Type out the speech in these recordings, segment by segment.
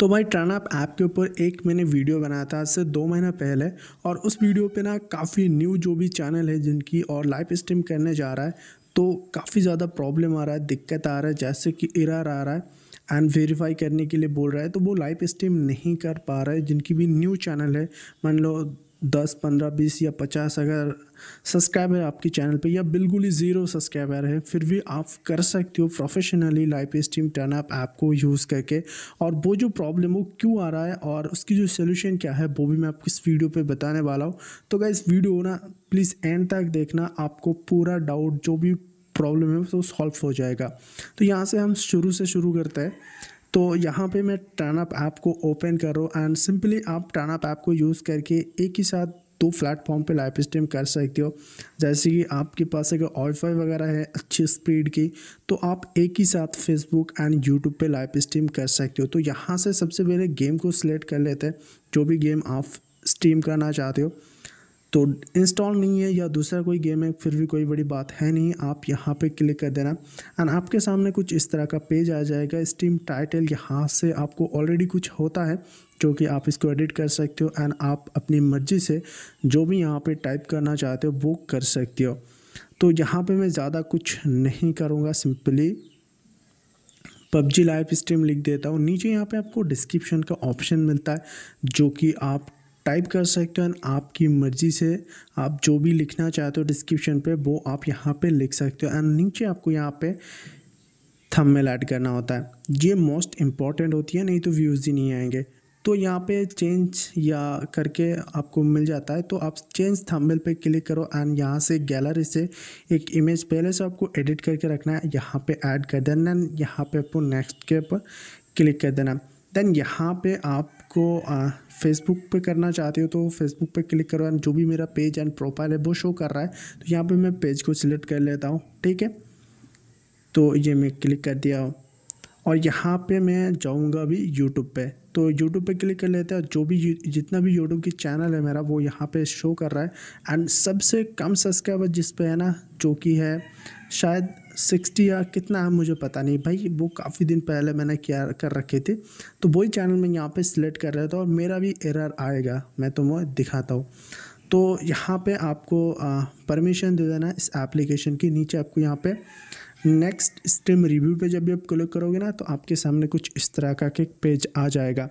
तो भाई Turnup app के ऊपर एक मैंने वीडियो बनाया था आज से दो महीना पहले और उस वीडियो पे ना काफ़ी न्यू जो भी चैनल है जिनकी और लाइव स्ट्रीम करने जा रहा है तो काफ़ी ज़्यादा प्रॉब्लम आ रहा है दिक्कत आ रहा है जैसे कि इरार आ रहा है एंड वेरीफाई करने के लिए बोल रहा है तो वो लाइव स्ट्रीम नहीं कर पा रहा है जिनकी भी न्यू चैनल है मान लो दस पंद्रह बीस या पचास अगर सब्सक्राइबर आपके चैनल पे या बिल्कुल ही ज़ीरो सब्सक्राइबर है फिर भी आप कर सकते हो professionally live stream turn up app को यूज़ करके और वो जो प्रॉब्लम वो क्यों आ रहा है और उसकी जो सोल्यूशन क्या है वो भी मैं आपको इस वीडियो पर बताने वाला हूँ तो क्या इस वीडियो ना प्लीज़ एंड तक देखना आपको पूरा डाउट जो भी प्रॉब्लम है वो तो सॉल्व हो जाएगा तो यहाँ से हम शुरू से शुरू करते हैं तो यहाँ पे मैं टर्नअप ऐप को ओपन कर रहा हूँ एंड सिंपली आप टर्नअप ऐप को यूज़ करके एक ही साथ दो प्लेटफॉर्म पे लाइव स्ट्रीम कर सकते हो जैसे कि आपके पास अगर वाईफाई वगैरह है अच्छी स्पीड की तो आप एक ही साथ फेसबुक एंड यूट्यूब पे लाइव स्ट्रीम कर सकते हो तो यहाँ से सबसे पहले गेम को सिलेक्ट कर लेते हैं जो भी गेम आप स्ट्रीम करना चाहते हो तो इंस्टॉल नहीं है या दूसरा कोई गेम है फिर भी कोई बड़ी बात है नहीं आप यहाँ पे क्लिक कर देना एंड आपके सामने कुछ इस तरह का पेज आ जाएगा स्टीम टाइटल यहाँ से आपको ऑलरेडी कुछ होता है जो कि आप इसको एडिट कर सकते हो एंड आप अपनी मर्ज़ी से जो भी यहाँ पे टाइप करना चाहते हो वो कर सकते हो तो यहाँ पे मैं ज़्यादा कुछ नहीं करूँगा सिंपली पबजी लाइव स्ट्रीम लिख देता हूँ नीचे यहाँ पे आपको डिस्क्रिप्शन का ऑप्शन मिलता है जो कि आप टाइप कर सकते हो आपकी मर्ज़ी से आप जो भी लिखना चाहते हो डिस्क्रिप्शन पे वो आप यहाँ पे लिख सकते हो एंड नीचे आपको यहाँ पे थंबनेल ऐड करना होता है ये मोस्ट इम्पॉर्टेंट होती है नहीं तो व्यूज़ ही नहीं आएंगे तो यहाँ पे चेंज या करके आपको मिल जाता है तो आप चेंज थंबनेल पे क्लिक करो एंड यहाँ से गैलरी से एक इमेज पहले से आपको एडिट करके रखना है यहाँ पे ऐड कर देना एंड यहाँ पे आपको नेक्स्ट के ऊपर क्लिक कर देना देन यहाँ पे आप को फेसबुक पे करना चाहते हो तो फेसबुक पे क्लिक करो एंड जो भी मेरा पेज एंड प्रोफाइल है वो शो कर रहा है तो यहाँ पे मैं पेज को सिलेक्ट कर लेता हूँ ठीक है तो ये मैं क्लिक कर दिया हूँ और यहाँ पे मैं जाऊँगा अभी यूट्यूब पे तो यूट्यूब पे क्लिक कर लेते हैं जो भी जितना भी यूट्यूब की चैनल है मेरा वो यहाँ पे शो कर रहा है एंड सबसे कम सब्सक्राइबर जिस पे है ना जो कि है शायद सिक्सटी या कितना है मुझे पता नहीं भाई वो काफ़ी दिन पहले मैंने किया कर रखे थे तो वही चैनल मैं यहाँ पे सिलेक्ट कर रहा था और मेरा भी एरर आएगा मैं तुम्हें तो दिखाता हूँ तो यहाँ पे आपको परमिशन दे देना इस एप्लीकेशन की नीचे आपको यहाँ पे नेक्स्ट स्ट्रीम रिव्यू पे जब भी आप क्लिक करोगे ना तो आपके सामने कुछ इस तरह का के पेज आ जाएगा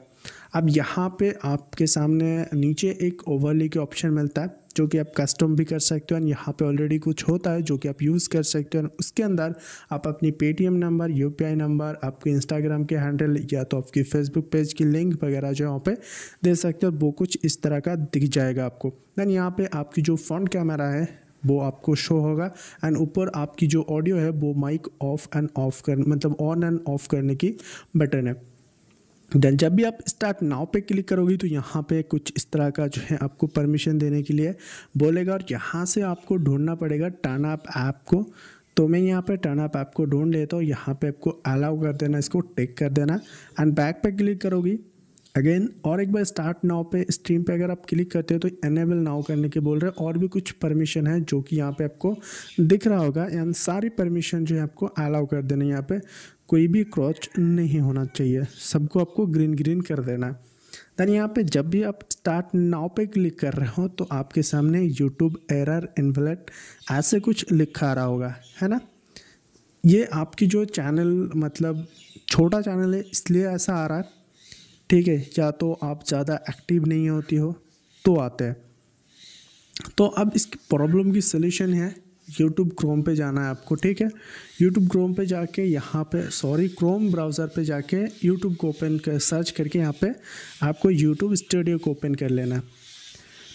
अब यहाँ पे आपके सामने नीचे एक ओवरले के ऑप्शन मिलता है जो कि आप कस्टम भी कर सकते हो एंड यहाँ पे ऑलरेडी कुछ होता है जो कि आप यूज़ कर सकते हो उसके अंदर आप अपनी पेटीएम नंबर यू नंबर आपके इंस्टाग्राम के हैंडल या तो आपकी फेसबुक पेज की लिंक वगैरह जो वहाँ पर दे सकते हो वो कुछ इस तरह का दिख जाएगा आपको दैन यहाँ पर आपकी जो फ्रंट कैमरा है वो आपको शो होगा एंड ऊपर आपकी जो ऑडियो है वो माइक ऑफ एंड ऑफ कर मतलब ऑन एंड ऑफ करने की बटन है देन जब भी आप स्टार्ट नाव पे क्लिक करोगी तो यहाँ पे कुछ इस तरह का जो है आपको परमिशन देने के लिए बोलेगा और यहाँ से आपको ढूंढना पड़ेगा टर्न अप ऐप को तो मैं यहाँ पे टर्न अप ऐप को ढूंढ लेता हूँ यहाँ पे आपको अलाउ कर देना इसको टेक कर देना एंड बैक पे क्लिक करोगी अगेन और एक बार स्टार्ट नाव पे स्ट्रीम पे अगर आप क्लिक करते हो तो एनेबल नाव करने के बोल रहे हैं और भी कुछ परमिशन है जो कि यहाँ पे आपको दिख रहा होगा एंड सारी परमिशन जो है आपको अलाउ कर देना यहाँ पे कोई भी क्रॉच नहीं होना चाहिए सबको आपको ग्रीन ग्रीन कर देना है देन यहाँ पे जब भी आप स्टार्ट नाव पे क्लिक कर रहे हो तो आपके सामने यूट्यूब एरर इन्फ्लेट ऐसे कुछ लिखा आ रहा होगा है ना ये आपकी जो चैनल मतलब छोटा चैनल है इसलिए ऐसा आ रहा है ठीक है या तो आप ज़्यादा एक्टिव नहीं होती हो तो आते हैं तो अब इसकी प्रॉब्लम की सलूशन है यूट्यूब क्रोम पे जाना है आपको ठीक है यूट्यूब क्रोम पे जाके यहाँ पे सॉरी क्रोम ब्राउज़र पे जाके यूट्यूब को ओपन कर सर्च करके यहाँ पे आपको यूट्यूब स्टूडियो को ओपन कर लेना है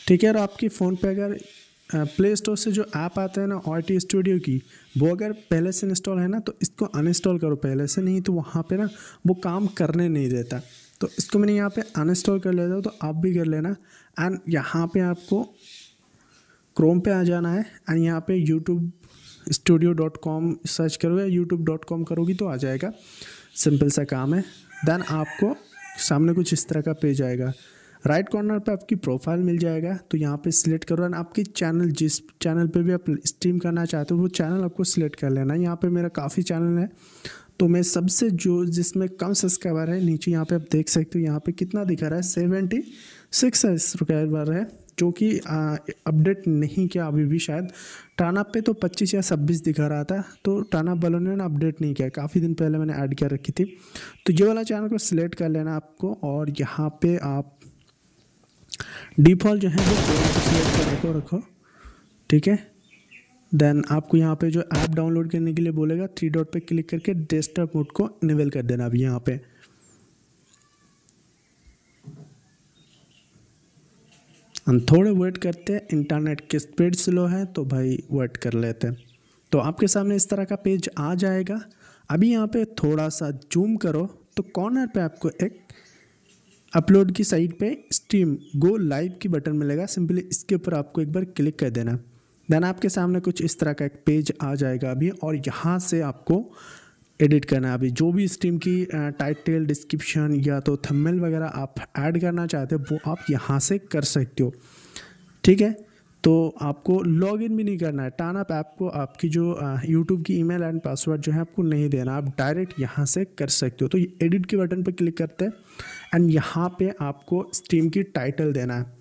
ठीक है और आपके फ़ोन पे अगर प्ले स्टोर से जो ऐप आता है ना आई टी स्टूडियो की वो अगर पहले से इंस्टॉल है ना तो इसको अनइंस्टॉल करो पहले से नहीं तो वहाँ पर ना वो काम करने नहीं देता तो इसको मैंने यहाँ पे अनइंस्टॉल कर लेता हूँ तो आप भी कर लेना एंड यहाँ पे आपको क्रोम पे आ जाना है एंड यहाँ पे YouTube studio dot com search करोगे यूट्यूब डॉट कॉम करोगी तो आ जाएगा सिंपल सा काम है देन आपको सामने कुछ इस तरह का पेज आएगा राइट कॉर्नर पे आपकी प्रोफाइल मिल जाएगा तो यहाँ पे सिलेक्ट करो एंड आपके चैनल जिस चैनल पे भी आप स्ट्रीम करना चाहते हो वो चैनल आपको सिलेक्ट कर लेना है यहाँ पर मेरा काफ़ी चैनल है तो मैं सबसे जो जिसमें कम सब्सक्राइबर है नीचे यहाँ पे आप देख सकते हो यहाँ पे कितना दिखा रहा है सेवेंटी सिक्स सब्सक्राइबर है जो कि अपडेट नहीं किया अभी भी शायद टाना पे तो 25 या 26 दिखा रहा था तो टाना वालों ने अपडेट नहीं किया काफ़ी दिन पहले मैंने ऐड कर रखी थी तो ये वाला चैनल को सिलेक्ट कर लेना आपको और यहाँ पे आप डिफ़ॉल्ट जो है वो सिलेक्ट कर रखो रखो ठीक है देन आपको यहाँ पे जो ऐप डाउनलोड करने के लिए बोलेगा थ्री डॉट पे क्लिक करके डेस्कटॉप मोड को इनेबल कर देना अभी यहाँ पर हम थोड़े वेट करते हैं इंटरनेट की स्पीड स्लो है तो भाई वेट कर लेते हैं तो आपके सामने इस तरह का पेज आ जाएगा अभी यहाँ पे थोड़ा सा जूम करो तो कॉर्नर पे आपको एक अपलोड की साइड पे स्ट्रीम गो लाइव की बटन मिलेगा सिंपली इसके ऊपर आपको एक बार क्लिक कर देना देन आपके सामने कुछ इस तरह का एक पेज आ जाएगा अभी और यहाँ से आपको एडिट करना है अभी जो भी स्ट्रीम की टाइटल डिस्क्रिप्शन या तो थंबनेल वगैरह आप ऐड करना चाहते हो वो आप यहाँ से कर सकते हो ठीक है तो आपको लॉग इन भी नहीं करना है टान अप ऐप को आपकी जो यूट्यूब की ईमेल एंड पासवर्ड जो है आपको नहीं देना आप डायरेक्ट यहाँ से कर सकते हो तो ये एडिट के बटन पर क्लिक करते हैं एंड यहाँ पे आपको स्ट्रीम की टाइटल देना है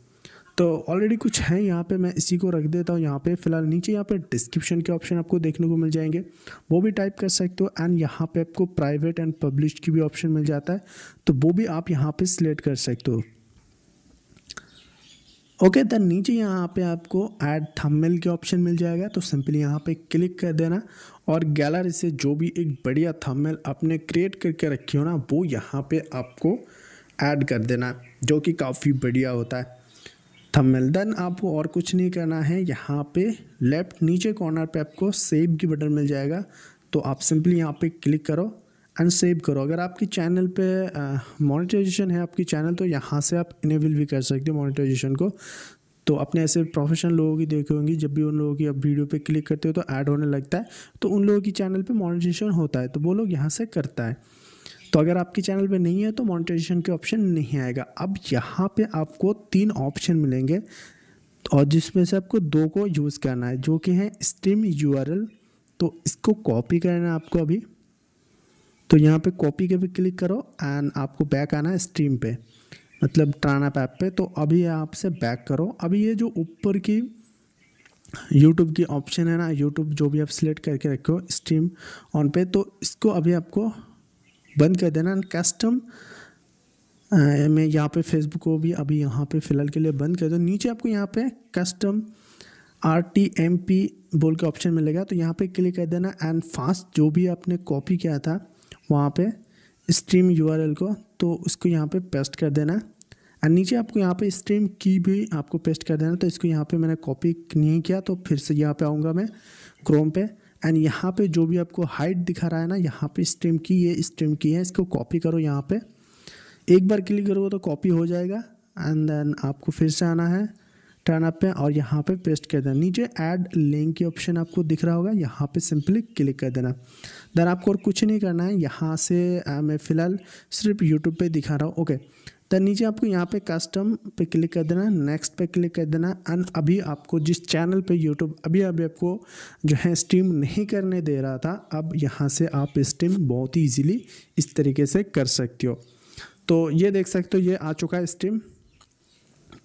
तो ऑलरेडी कुछ है यहाँ पे मैं इसी को रख देता हूँ यहाँ पे फिलहाल नीचे यहाँ पे डिस्क्रिप्शन के ऑप्शन आपको देखने को मिल जाएंगे वो भी टाइप कर सकते हो एंड यहाँ पे आपको प्राइवेट एंड पब्लिश की भी ऑप्शन मिल जाता है तो वो भी आप यहाँ पे सिलेक्ट कर सकते हो ओके okay, दैन नीचे यहाँ पे आपको ऐड थंबनेल के ऑप्शन मिल जाएगा तो सिंपली यहाँ पे क्लिक कर देना और गैलरी से जो भी एक बढ़िया थंबनेल आपने क्रिएट करके रखी हो ना वो यहाँ पे आपको ऐड कर देना जो कि काफ़ी बढ़िया होता है थंबनेल देन आपको और कुछ नहीं करना है यहाँ पे लेफ्ट नीचे कॉर्नर पे आपको सेव की बटन मिल जाएगा तो आप सिंपली यहाँ पे क्लिक करो एंड सेव करो अगर आपकी चैनल पे मोनेटाइजेशन है आपकी चैनल तो यहाँ से आप इनेबल भी कर सकते हो मोनेटाइजेशन को तो अपने ऐसे प्रोफेशनल लोगों की देखे होंगे जब भी उन लोगों की आप वीडियो पे क्लिक करते हो तो ऐड होने लगता है तो उन लोगों की चैनल पे मोनेटाइजेशन होता है तो वो लोग यहाँ से करता है तो अगर आपके चैनल पे नहीं है तो मोनेटाइजेशन के ऑप्शन नहीं आएगा अब यहाँ पे आपको तीन ऑप्शन मिलेंगे और जिसमें से आपको दो को यूज़ करना है जो कि है स्ट्रीम यू तो इसको कॉपी करना है आपको अभी तो यहाँ पे कॉपी के भी क्लिक करो एंड आपको बैक आना है स्ट्रीम पे मतलब ट्राना पैप पे तो अभी आप से बैक करो अभी ये जो ऊपर की यूट्यूब की ऑप्शन है ना यूट्यूब जो भी आप सिलेक्ट करके रखे हो स्ट्रीम ऑन पे तो इसको अभी आपको बंद कर देना कस्टम uh, मैं यहाँ पे फेसबुक को भी अभी यहाँ पे फ़िलहाल के लिए बंद कर दो नीचे आपको यहाँ पे custom R T M P बोल के ऑप्शन मिलेगा तो यहाँ पे क्लिक कर देना एंड फास्ट जो भी आपने कॉपी किया था वहाँ पे स्ट्रीम यू को तो उसको यहाँ पे पेस्ट कर देना एंड नीचे आपको यहाँ पे स्ट्रीम की भी आपको पेस्ट कर देना तो इसको यहाँ पे मैंने कॉपी नहीं किया तो फिर से यहाँ पे आऊँगा मैं क्रोम पे एंड यहाँ पे जो भी आपको हाइट दिखा रहा है ना यहाँ पे स्ट्रीम की ये स्ट्रीम की है इसको कॉपी करो यहाँ पे एक बार क्लिक करोगे तो कॉपी हो जाएगा एंड देन आपको फिर से आना है टर्न अप पे और यहाँ पे पेस्ट कर देना नीचे ऐड लिंक के ऑप्शन आपको दिख रहा होगा यहाँ पे सिंपली क्लिक कर देना देन आपको और कुछ नहीं करना है यहाँ से मैं फ़िलहाल सिर्फ यूट्यूब पे दिखा रहा हूँ ओके तो नीचे आपको यहाँ पे कस्टम पे क्लिक कर देना नेक्स्ट पे क्लिक कर देना एंड अभी आपको जिस चैनल पे यूट्यूब अभी अभी आपको जो है स्ट्रीम नहीं करने दे रहा था अब यहाँ से आप स्ट्रीम बहुत ही ईजिली इस तरीके से कर सकते हो तो ये देख सकते हो ये आ चुका है स्ट्रीम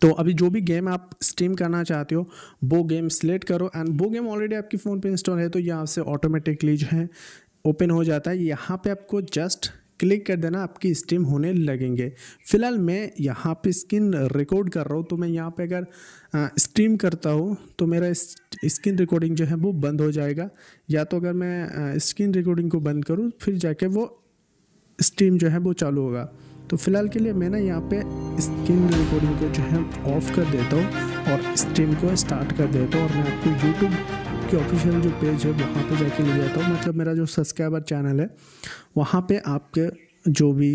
तो अभी जो भी गेम आप स्ट्रीम करना चाहते हो वो गेम सिलेक्ट करो एंड वो गेम ऑलरेडी आपकी फ़ोन पे इंस्टॉल है तो यहाँ से ऑटोमेटिकली जो है ओपन हो जाता है यहाँ पे आपको जस्ट क्लिक कर देना आपकी स्ट्रीम होने लगेंगे फ़िलहाल मैं यहाँ पे स्क्रीन रिकॉर्ड कर रहा हूँ तो मैं यहाँ पे अगर स्ट्रीम करता हूँ तो मेरा स्क्रीन रिकॉर्डिंग जो है वो बंद हो जाएगा या तो अगर मैं स्क्रीन रिकॉर्डिंग को बंद करूँ फिर जाके वो स्ट्रीम जो है वो चालू होगा तो फिलहाल के लिए मैं ना यहाँ पे स्क्रीन रिकॉर्डिंग को जो है ऑफ कर देता हूँ और स्ट्रीम को स्टार्ट कर देता हूँ और मैं आपको यूट्यूब के ऑफिशियल जो पेज है वहाँ पे जाके ले जाता हूँ मतलब मेरा जो सब्सक्राइबर चैनल है वहाँ पे आपके जो भी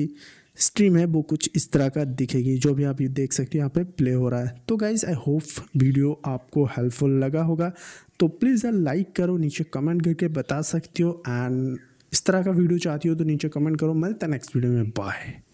स्ट्रीम है वो कुछ इस तरह का दिखेगी जो भी आप ये देख सकते हैं यहाँ पे प्ले हो रहा है तो गाइज़ आई होप वीडियो आपको हेल्पफुल लगा होगा तो प्लीज़ यार लाइक करो नीचे कमेंट करके बता सकती हो एंड इस तरह का वीडियो चाहती हो तो नीचे कमेंट करो मिलता नेक्स्ट वीडियो में बाय